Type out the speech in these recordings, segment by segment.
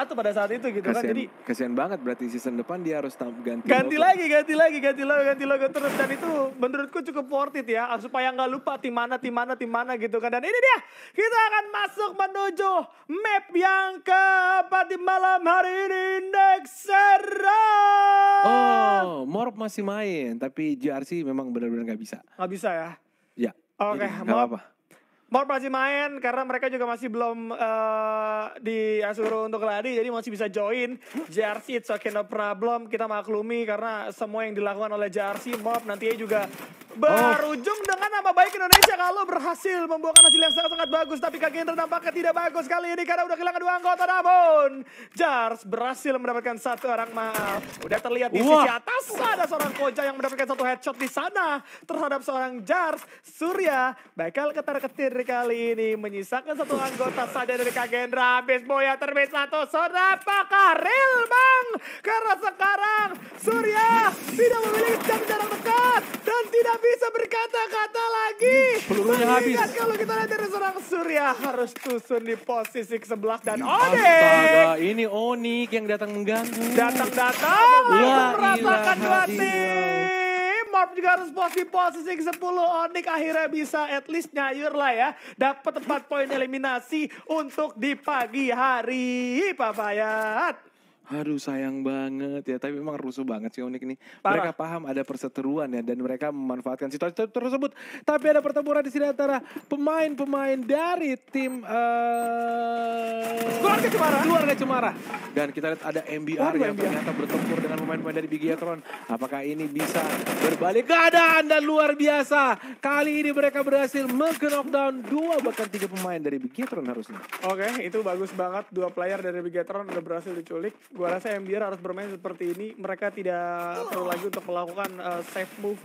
satu pada saat itu gitu kan. kasian, kan. Jadi kasihan banget berarti season depan dia harus ganti ganti logo. lagi, ganti lagi, ganti logo, ganti logo terus dan itu menurutku cukup worth it ya supaya nggak lupa tim mana, tim mana, tim mana gitu kan. Dan ini dia kita akan masuk menuju map yang keempat di malam hari ini Nexera. Oh, Morp masih main tapi JRC memang benar-benar nggak bisa. Nggak bisa ya? Ya. Oke, okay, Apa -apa Mor masih main karena mereka juga masih belum uh, eh, di asuruh untuk lari jadi masih bisa join JRC it's okay no problem kita maklumi karena semua yang dilakukan oleh JRC Mob nantinya juga berujung oh. dengan nama baik Indonesia kalau berhasil membuahkan hasil yang sangat-sangat bagus. Tapi kaki Indra tampaknya tidak bagus kali ini karena udah kehilangan dua anggota. Namun Jars berhasil mendapatkan satu orang maaf. Udah terlihat di sisi atas ada seorang Koja yang mendapatkan satu headshot di sana terhadap seorang Jars. Surya bakal ketar-ketir kali ini menyisakan satu anggota saja dari Kak Gendra. Habis Boya terbit satu. Apakah real bang? Karena sekarang Surya tidak memiliki jarak dekat dan tidak bisa berkata-kata lagi. Pelurunya habis. Ingat kan kalau kita lihat dari seorang Surya harus tusun di posisi sebelah dan Onik. Astaga, ini Onik yang datang mengganggu. Datang-datang langsung meratakan dua tim. Morp juga harus pos di posisi ke-10. Onik akhirnya bisa at least nyayur lah ya. Dapat tempat poin eliminasi untuk di pagi hari, Pak Fayat. Aduh sayang banget ya, tapi memang rusuh banget sih unik ini. Parah. Mereka paham ada perseteruan ya dan mereka memanfaatkan situasi tersebut. Tapi ada pertempuran di sini antara pemain-pemain dari tim uh... keluarga Cemara. Keluarga Cemara. Dan kita lihat ada MBR yang MBR. ternyata bertempur dengan pemain-pemain dari Bigiatron. Apakah ini bisa berbalik keadaan dan luar biasa. Kali ini mereka berhasil meng-knockdown dua bahkan tiga pemain dari Bigiatron harusnya. Oke, itu bagus banget dua player dari Bigiatron udah berhasil diculik Gua rasa MBR harus bermain seperti ini. Mereka tidak perlu lagi untuk melakukan uh, safe move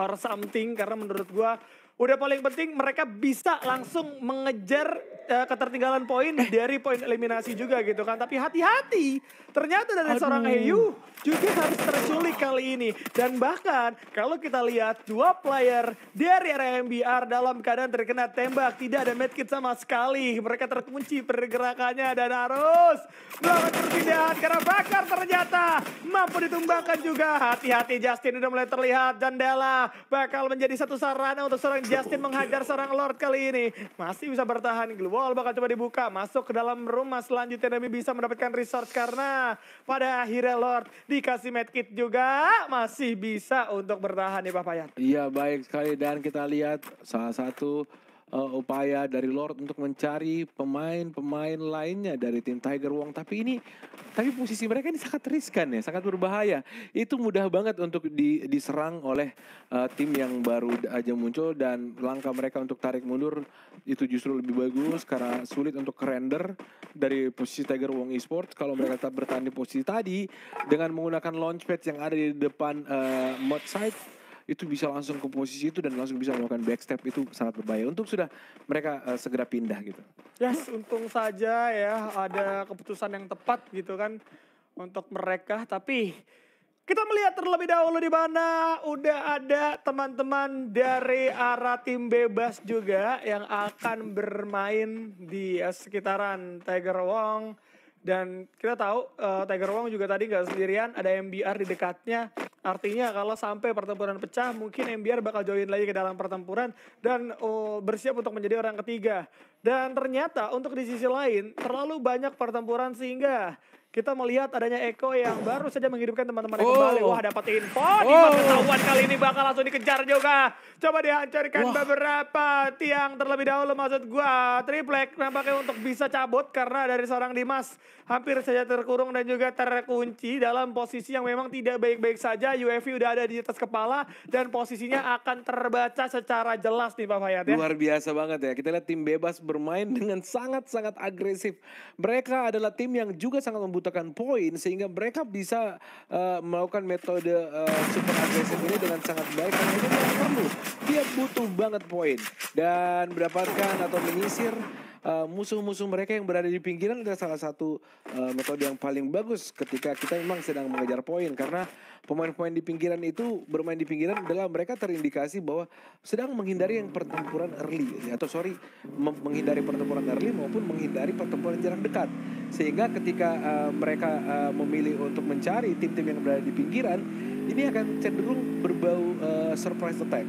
or something karena menurut gua udah paling penting mereka bisa langsung mengejar uh, ketertinggalan poin dari poin eliminasi juga gitu kan. Tapi hati-hati, ternyata dari Aduh. seorang Heyu juga harus terculik kalau ini. Dan bahkan kalau kita lihat dua player dari area MBR dalam keadaan terkena tembak. Tidak ada medkit sama sekali. Mereka terkunci pergerakannya dan harus melakukan perpindahan karena bakar ternyata mampu ditumbangkan juga. Hati-hati Justin udah mulai terlihat. Dan Della bakal menjadi satu sarana untuk seorang Justin menghajar seorang Lord kali ini. Masih bisa bertahan. Glowall bakal coba dibuka. Masuk ke dalam rumah selanjutnya demi bisa mendapatkan resource karena pada akhirnya Lord dikasih medkit juga masih bisa untuk bertahan nih Pak Payat. Iya baik sekali dan kita lihat salah satu uh, upaya dari Lord untuk mencari pemain-pemain lainnya dari tim Tiger Wong. Tapi ini, tapi posisi mereka ini sangat riskan ya, sangat berbahaya. Itu mudah banget untuk di, diserang oleh uh, tim yang baru aja muncul dan langkah mereka untuk tarik mundur itu justru lebih bagus karena sulit untuk render dari posisi Tiger Wong Esports. Kalau mereka tetap bertahan di posisi tadi dengan menggunakan launchpad yang ada di depan uh, mod site itu bisa langsung ke posisi itu dan langsung bisa melakukan backstep itu sangat berbahaya. untuk sudah mereka uh, segera pindah gitu. Yes, untung saja ya ada keputusan yang tepat gitu kan untuk mereka. Tapi kita melihat terlebih dahulu di mana udah ada teman-teman dari arah tim bebas juga yang akan bermain di eh, sekitaran Tiger Wong. Dan kita tahu uh, Tiger Wong juga tadi nggak sendirian, ada MBR di dekatnya. Artinya kalau sampai pertempuran pecah, mungkin MBR bakal join lagi ke dalam pertempuran dan oh, bersiap untuk menjadi orang ketiga. Dan ternyata untuk di sisi lain terlalu banyak pertempuran sehingga kita melihat adanya Eko yang baru saja menghidupkan teman teman oh. kembali. Wah, dapat info. Oh. Tiba ketahuan kali ini bakal langsung dikejar juga. Coba dihancurkan Wah. beberapa tiang terlebih dahulu maksud gua. Triplek nampaknya untuk bisa cabut karena dari seorang Dimas hampir saja terkurung dan juga terkunci dalam posisi yang memang tidak baik-baik saja. UFI udah ada di atas kepala dan posisinya akan terbaca secara jelas nih Pak Fayat ya. Luar biasa banget ya. Kita lihat tim bebas bermain dengan sangat-sangat agresif. Mereka adalah tim yang juga sangat membutuhkan membutuhkan poin sehingga mereka bisa uh, melakukan metode uh, super agresif ini dengan sangat baik karena itu perlu dia butuh banget poin dan mendapatkan atau menyisir Eh, musuh-musuh mereka yang berada di pinggiran adalah salah satu uh, metode yang paling bagus ketika kita memang sedang mengejar poin karena pemain-pemain di pinggiran itu bermain di pinggiran adalah mereka terindikasi bahwa sedang menghindari yang pertempuran early atau sorry menghindari pertempuran early maupun menghindari pertempuran jarak dekat sehingga ketika uh, mereka uh, memilih untuk mencari tim-tim yang berada di pinggiran ini akan cenderung berbau uh, surprise attack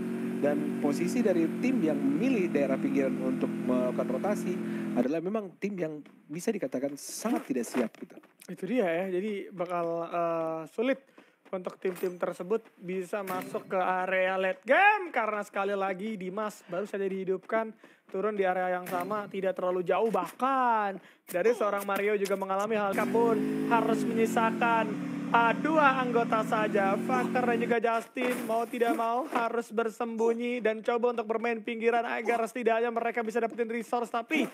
dan posisi dari tim yang memilih daerah pinggiran untuk melakukan rotasi adalah memang tim yang bisa dikatakan sangat tidak siap gitu. Itu dia ya. Jadi bakal uh, sulit untuk tim-tim tersebut bisa masuk ke area late game karena sekali lagi Dimas baru saja dihidupkan turun di area yang sama tidak terlalu jauh bahkan dari seorang Mario juga mengalami hal kapun harus menyisakan dua anggota saja. Fakir dan juga Justin mau tidak mau harus bersembunyi dan coba untuk bermain pinggiran agar setidaknya mereka bisa dapetin resource. Tapi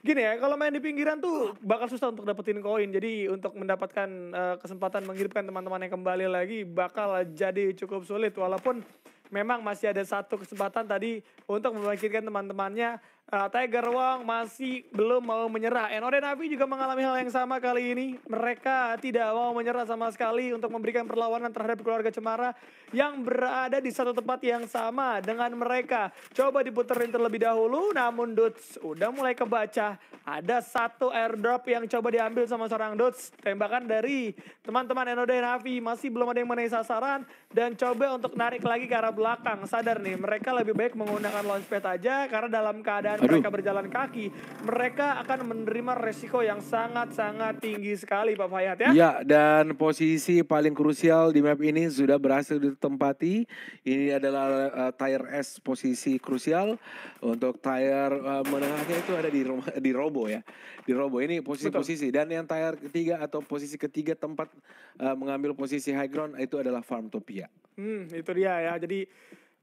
gini ya, kalau main di pinggiran tuh bakal susah untuk dapetin koin. Jadi untuk mendapatkan uh, kesempatan menghidupkan teman-teman yang kembali lagi bakal jadi cukup sulit. Walaupun memang masih ada satu kesempatan tadi untuk membangkitkan teman-temannya Uh, Tiger Wang masih belum mau menyerah. Enodai Navi juga mengalami hal yang sama kali ini. Mereka tidak mau menyerah sama sekali untuk memberikan perlawanan terhadap keluarga Cemara yang berada di satu tempat yang sama dengan mereka. Coba diputerin terlebih dahulu, namun Dutz udah mulai kebaca. Ada satu airdrop yang coba diambil sama seorang Dutz. Tembakan dari teman-teman Enodai Navi masih belum ada yang menaik sasaran dan coba untuk narik lagi ke arah belakang. Sadar nih, mereka lebih baik menggunakan launchpad aja karena dalam keadaan dan Aduh. mereka berjalan kaki, mereka akan menerima resiko yang sangat-sangat tinggi sekali Pak Fayat ya. Iya, dan posisi paling krusial di map ini sudah berhasil ditempati. Ini adalah uh, eh, tire S posisi krusial untuk tire uh, menengahnya itu ada di di robo ya. Di robo ini posisi-posisi dan yang tire ketiga atau posisi ketiga tempat uh, mengambil posisi high ground itu adalah Farmtopia. Hmm, itu dia ya. Jadi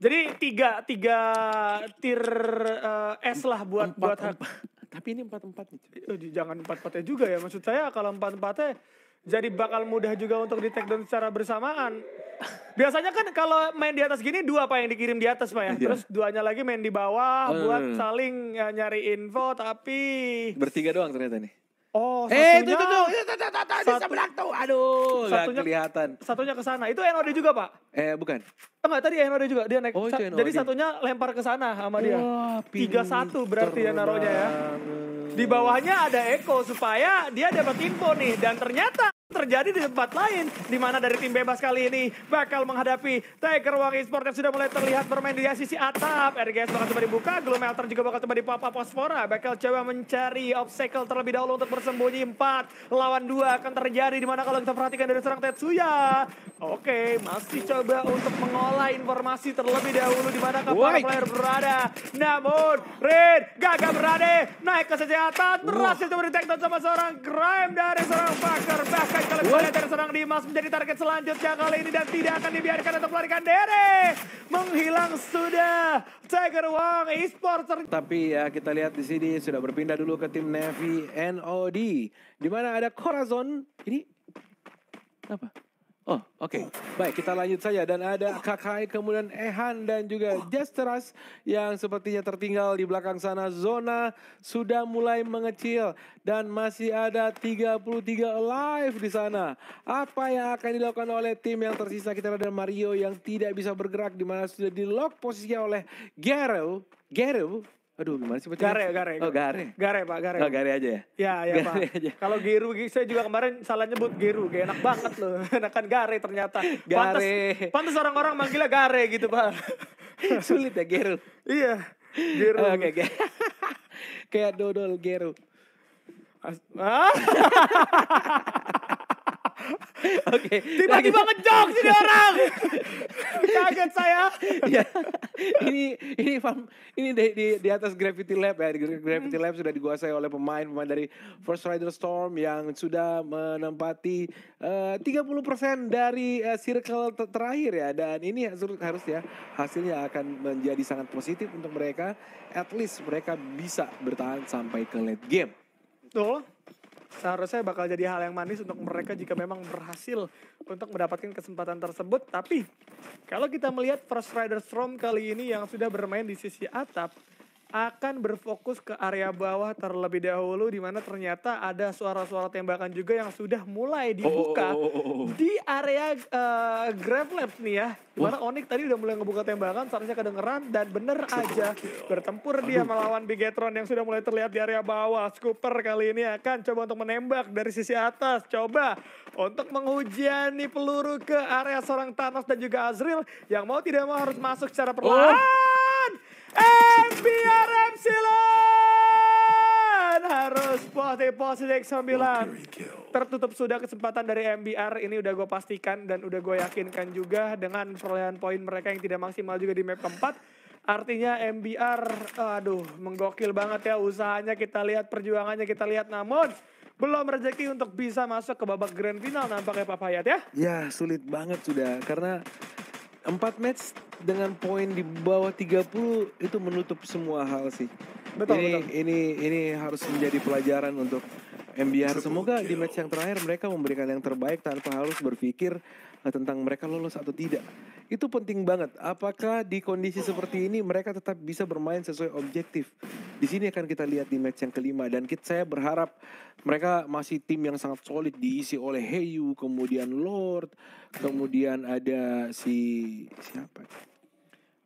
jadi tiga tiga tier uh, eh, S lah buat empat, buat empat. Tapi ini empat empat Jangan empat empatnya juga ya. Maksud saya kalau empat empatnya jadi bakal mudah juga untuk di take down secara bersamaan. Biasanya kan kalau main di atas gini dua apa yang dikirim di atas pak ya, iya. terus duanya lagi main di bawah buat hmm. saling eh, nyari info tapi bertiga doang ternyata nih. Oh, eh, satunya. itu, tuh, tuh, tuh, tuh, tuh, itu, sebelah tuh. Aduh, satunya, gak kelihatan. Satunya ke sana. Itu Enode juga, Pak? Eh, bukan. Enggak, tadi Enode juga. Dia naik. Oh, jadi satunya lempar ke sana sama dia. Tiga satu berarti ya naronya ya. Di bawahnya ada Eko supaya dia dapat info nih. Dan ternyata terjadi di tempat lain di mana dari tim bebas kali ini bakal menghadapi Tiger Wang Esports yang sudah mulai terlihat bermain di sisi atap RGS bakal coba dibuka Gloom juga bakal coba dipapa fosfora bakal coba mencari obstacle terlebih dahulu untuk bersembunyi 4 lawan 2 akan terjadi di mana kalau kita perhatikan dari serang Tetsuya oke masih coba untuk mengolah informasi terlebih dahulu di mana kapal player berada namun red gagal berada naik ke sisi berhasil coba di sama seorang crime dari seorang Parker bahkan Kali kembali terserang Dimas menjadi target selanjutnya kali ini dan tidak akan dibiarkan untuk melarikan dere Menghilang sudah Tiger Wang Esports. Tapi ya kita lihat di sini sudah berpindah dulu ke tim Navy NOD. Di mana ada Corazon. Ini apa? Oh, oke. Okay. Baik, kita lanjut saja. Dan ada Kakai, kemudian Ehan dan juga Jesteras yang sepertinya tertinggal di belakang sana. Zona sudah mulai mengecil dan masih ada 33 live di sana. Apa yang akan dilakukan oleh tim yang tersisa? Kita ada Mario yang tidak bisa bergerak di mana sudah di lock posisinya oleh Gero. Gero Aduh gimana sih bacanya? Gare, gare. Oh gare. Gare pak, gare. Oh gare aja ya? Ya, ya pak. Kalau geru, saya juga kemarin salah nyebut geru. Gak enak banget loh. Enakan gare ternyata. Gare. Pantes, orang-orang manggilnya gare gitu pak. Sulit ya geru. iya. Geru. oh, oke okay. Kayak dodol geru. As ah? Oke. Tiba-tiba ngejok sih orang. Kaget saya. ya. Ini ini fam, ini di, di, di atas Gravity Lab ya. Gravity hmm. Lab sudah dikuasai oleh pemain-pemain dari First Rider Storm yang sudah menempati eh, uh, 30% dari uh, circle ter terakhir ya dan ini harus ya hasilnya akan menjadi sangat positif untuk mereka. At least mereka bisa bertahan sampai ke late game. Betul seharusnya bakal jadi hal yang manis untuk mereka jika memang berhasil untuk mendapatkan kesempatan tersebut. Tapi kalau kita melihat First Rider Storm kali ini yang sudah bermain di sisi atap, akan berfokus ke area bawah terlebih dahulu di mana ternyata ada suara-suara tembakan juga yang sudah mulai oh, oh, dibuka oh, oh, oh, oh, oh. di area uh, eh, Grab Labs nih ya. Dimana Onik tadi udah mulai ngebuka tembakan, seharusnya kedengeran dan bener aja bertempur dia melawan Bigetron yang sudah mulai terlihat di area bawah. Scooper kali ini akan coba untuk menembak dari sisi atas. Coba untuk menghujani peluru ke area seorang Thanos dan juga Azril yang mau tidak mau harus masuk secara perlahan. Oh. MPRM Silen harus positif positif sembilan tertutup sudah kesempatan dari MBR ini udah gue pastikan dan udah gue yakinkan juga dengan perolehan poin mereka yang tidak maksimal juga di map keempat artinya MBR aduh menggokil banget ya usahanya kita lihat perjuangannya kita lihat namun belum rezeki untuk bisa masuk ke babak grand final nampaknya Pak Hayat ya? Ya sulit banget sudah karena empat match dengan poin di bawah 30 itu menutup semua hal sih. Betul, ini, betul. ini ini harus menjadi pelajaran untuk MBR. Semoga di ya. match yang terakhir mereka memberikan yang terbaik tanpa harus berpikir eh, tentang mereka lolos atau tidak. Itu penting banget. Apakah di kondisi seperti ini mereka tetap bisa bermain sesuai objektif? Di sini akan kita lihat di match yang kelima dan kita saya berharap mereka masih tim yang sangat solid diisi oleh Heyu, kemudian Lord, kemudian ada si siapa?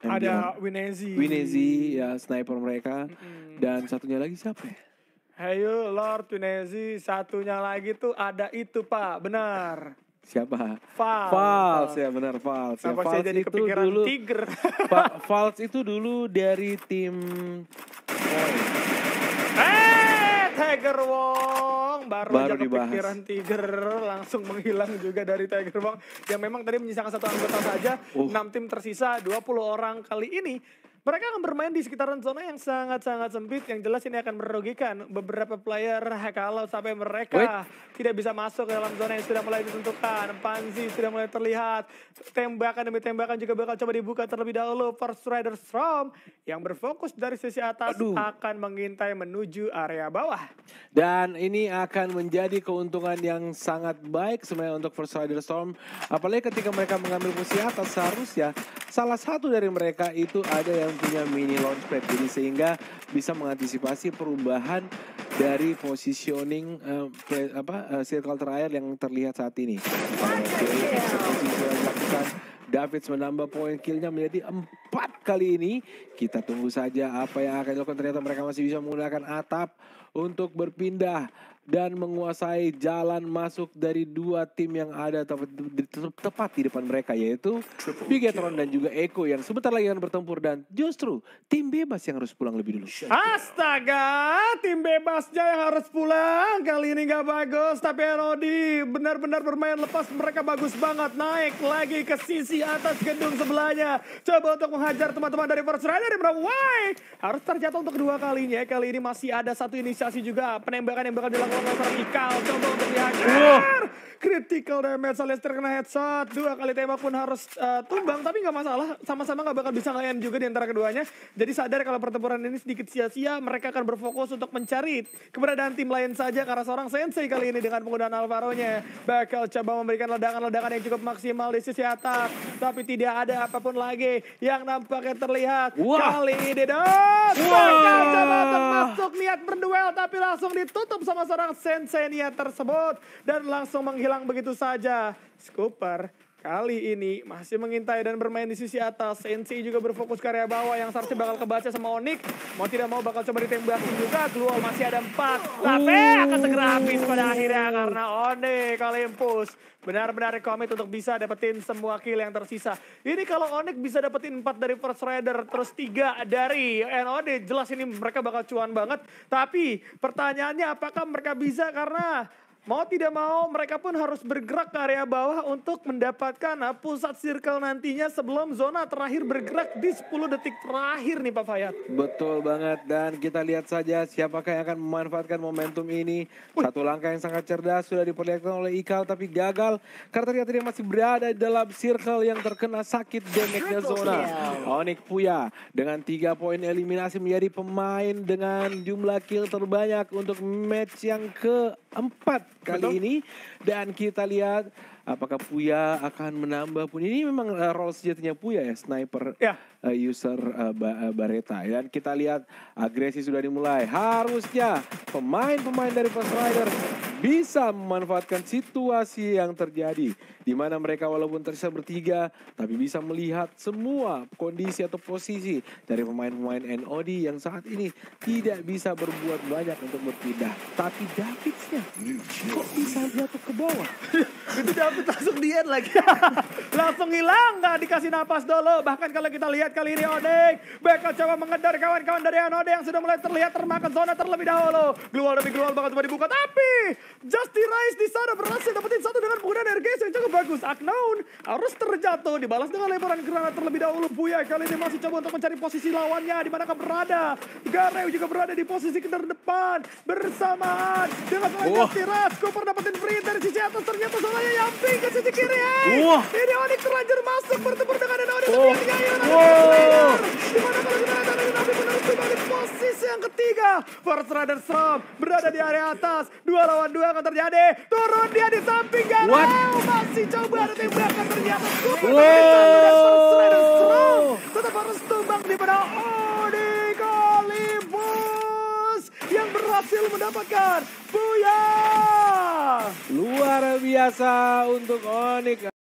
ada Winezi Winezi ya sniper mereka mm-hmm. dan satunya lagi siapa ya Hayo Lord Winezi satunya lagi tuh ada itu pak benar siapa? Fals. Fals ya benar Fals. Ya, Fals jadi itu dulu Tiger. Pak Fals itu dulu dari tim eh Eh, Tiger Wolf baru, baru aja pikiran Tiger langsung menghilang juga dari Tiger Bang yang memang tadi menyisakan satu anggota saja. Uh. 6 tim tersisa 20 orang kali ini mereka akan bermain di sekitaran zona yang sangat-sangat sempit. Yang jelas ini akan merugikan beberapa player kalau sampai mereka Wait. tidak bisa masuk ke dalam zona yang sudah mulai ditentukan. Panzi sudah mulai terlihat. Tembakan demi tembakan juga bakal coba dibuka terlebih dahulu. First Rider Storm yang berfokus dari sisi atas Aduh. akan mengintai menuju area bawah. Dan ini akan menjadi keuntungan yang sangat baik sebenarnya untuk First Rider Storm. Apalagi ketika mereka mengambil posisi atas seharusnya salah satu dari mereka itu ada yang punya mini launchpad ini sehingga bisa mengantisipasi perubahan dari positioning uh, eh, play, apa uh, circle terakhir yang terlihat saat ini. Okay, dilakukan. menambah poin killnya menjadi empat kali ini. Kita tunggu saja apa yang akan dilakukan. Ternyata mereka masih bisa menggunakan atap untuk berpindah dan menguasai jalan masuk dari dua tim yang ada tepat, di depan mereka yaitu Bigetron dan juga Eko yang sebentar lagi akan bertempur dan justru tim bebas yang harus pulang lebih dulu. Astaga, tim bebasnya yang harus pulang kali ini nggak bagus tapi Rodi benar-benar bermain lepas mereka bagus banget naik lagi ke sisi atas gedung sebelahnya coba untuk menghajar teman-teman dari First Rider Why? harus terjatuh untuk kedua kalinya kali ini masih ada satu inisiasi juga penembakan yang bakal dilakukan tambor tropical, tambor do viajante. Tikel damage Leicester kena headshot. Dua kali tembak pun harus uh, tumbang tapi nggak masalah. Sama-sama nggak bakal bisa ngayam juga di antara keduanya. Jadi sadar kalau pertempuran ini sedikit sia-sia, mereka akan berfokus untuk mencari keberadaan tim lain saja karena seorang sensei kali ini dengan penggunaan Alvaro-nya bakal coba memberikan ledakan-ledakan yang cukup maksimal di sisi atas. Tapi tidak ada apapun lagi yang nampaknya terlihat. Wah. Kali ini Dot wow. bakal coba untuk masuk niat berduel tapi langsung ditutup sama seorang sensei niat tersebut dan langsung menghilang begitu begitu saja. Scooper kali ini masih mengintai dan bermain di sisi atas. Sensei juga berfokus ke area bawah yang seharusnya bakal kebaca sama Onik. Mau tidak mau bakal coba ditembakin juga. keluar masih ada empat. Lape uh. akan segera habis pada akhirnya karena Onik Olympus benar-benar komit untuk bisa dapetin semua kill yang tersisa. Ini kalau Onik bisa dapetin 4 dari First Rider, terus 3 dari NOD, jelas ini mereka bakal cuan banget. Tapi pertanyaannya apakah mereka bisa karena Mau tidak mau mereka pun harus bergerak ke area bawah untuk mendapatkan uh, pusat circle nantinya sebelum zona terakhir bergerak di 10 detik terakhir nih Pak Fayat. Betul banget dan kita lihat saja siapakah yang akan memanfaatkan momentum ini. Satu langkah yang sangat cerdas sudah diperlihatkan oleh Ikal tapi gagal karena ternyata dia masih berada dalam circle yang terkena sakit damage zona. Onik Puya dengan tiga poin eliminasi menjadi pemain dengan jumlah kill terbanyak untuk match yang ke empat kali Betul. ini dan kita lihat apakah Puya akan menambah pun ini memang uh, role sejatinya Puya ya sniper ya. Uh, user uh, Bareta dan kita lihat agresi sudah dimulai harusnya pemain-pemain dari Fast Rider bisa memanfaatkan situasi yang terjadi di mana mereka walaupun tersisa bertiga tapi bisa melihat semua kondisi atau posisi dari pemain-pemain NOD yang saat ini tidak bisa berbuat banyak untuk berpindah tapi Davidsnya kok bisa jatuh ke bawah itu David langsung diet lagi langsung hilang nggak dikasih napas dulu bahkan kalau kita lihat kali ini Odek bakal coba mengedar kawan-kawan dari NOD yang sudah mulai terlihat termakan zona terlebih dahulu glual demi glual bakal coba dibuka tapi Justy Rice di sana berhasil dapetin satu dengan penggunaan air yang cukup bagus. Aknaun harus terjatuh dibalas dengan lemparan granat terlebih dahulu. Buya kali ini masih coba untuk mencari posisi lawannya di manakah berada. Gareu juga berada di posisi depan. bersamaan dengan selain oh. Justy Rice. Cooper dapetin free dari sisi atas ternyata solanya Yamping ke sisi kiri. Oh. Ini Onyx terlanjur masuk bertempur dengan Onyx. Oh. Wow. Di kita Posisi yang ketiga, Force Rider Strom berada di area atas. Dua lawan dua akan terjadi. Turun dia di samping Garel. Masih coba ada tembakan ternyata. Super wow. Force Rider tetap harus tumbang di pada Odi Kalibus yang berhasil mendapatkan Buya. Luar biasa untuk Onika.